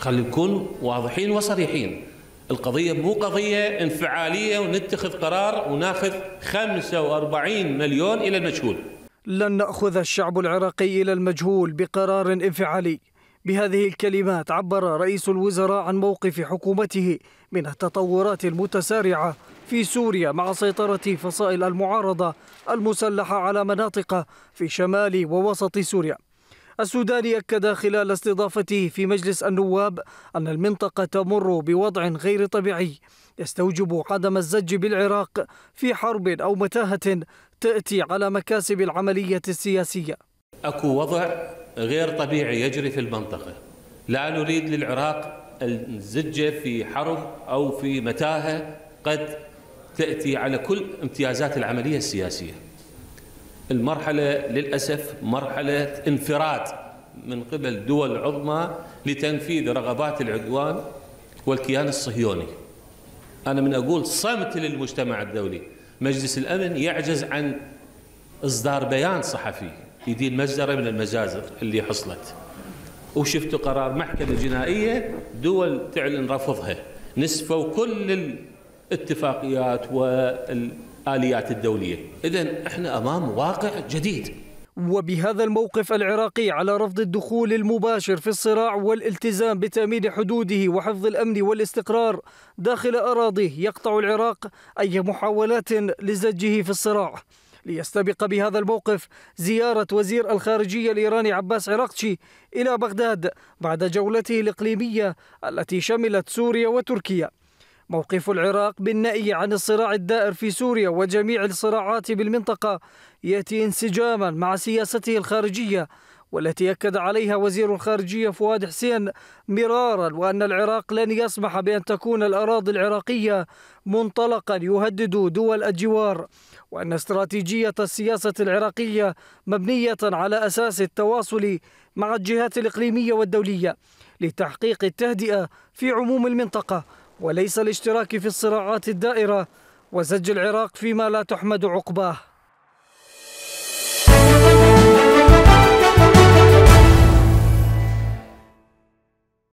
خلي نكون واضحين وصريحين القضية مو قضية انفعالية ونتخذ قرار وناخذ 45 مليون إلى المجهول لن نأخذ الشعب العراقي إلى المجهول بقرار انفعالي بهذه الكلمات عبر رئيس الوزراء عن موقف حكومته من التطورات المتسارعة في سوريا مع سيطرة فصائل المعارضة المسلحة على مناطق في شمال ووسط سوريا السوداني أكد خلال استضافته في مجلس النواب أن المنطقة تمر بوضع غير طبيعي يستوجب عدم الزج بالعراق في حرب أو متاهة تأتي على مكاسب العملية السياسية أكو وضع غير طبيعي يجري في المنطقة لا نريد للعراق الزجة في حرب أو في متاهة قد تأتي على كل امتيازات العملية السياسية المرحلة للأسف مرحلة انفراد من قبل دول عظمى لتنفيذ رغبات العدوان والكيان الصهيوني أنا من أقول صمت للمجتمع الدولي مجلس الأمن يعجز عن إصدار بيان صحفي يدين مجزرة من المجازر اللي حصلت وشفتوا قرار محكمة جنائية دول تعلن رفضها نسفوا كل اتفاقيات والآليات الدولية إذا إحنا أمام واقع جديد وبهذا الموقف العراقي على رفض الدخول المباشر في الصراع والالتزام بتامين حدوده وحفظ الامن والاستقرار داخل اراضيه يقطع العراق اي محاولات لزجه في الصراع ليستبق بهذا الموقف زيارة وزير الخارجية الإيراني عباس عراقشي إلى بغداد بعد جولته الإقليمية التي شملت سوريا وتركيا موقف العراق بالنأي عن الصراع الدائر في سوريا وجميع الصراعات بالمنطقة يأتي انسجاما مع سياسته الخارجية والتي أكد عليها وزير الخارجية فؤاد حسين مرارا وأن العراق لن يسمح بأن تكون الأراضي العراقية منطلقا يهدد دول الجوار وأن استراتيجية السياسة العراقية مبنية على أساس التواصل مع الجهات الإقليمية والدولية لتحقيق التهدئة في عموم المنطقة وليس الاشتراك في الصراعات الدائرة وزج العراق فيما لا تحمد عقباه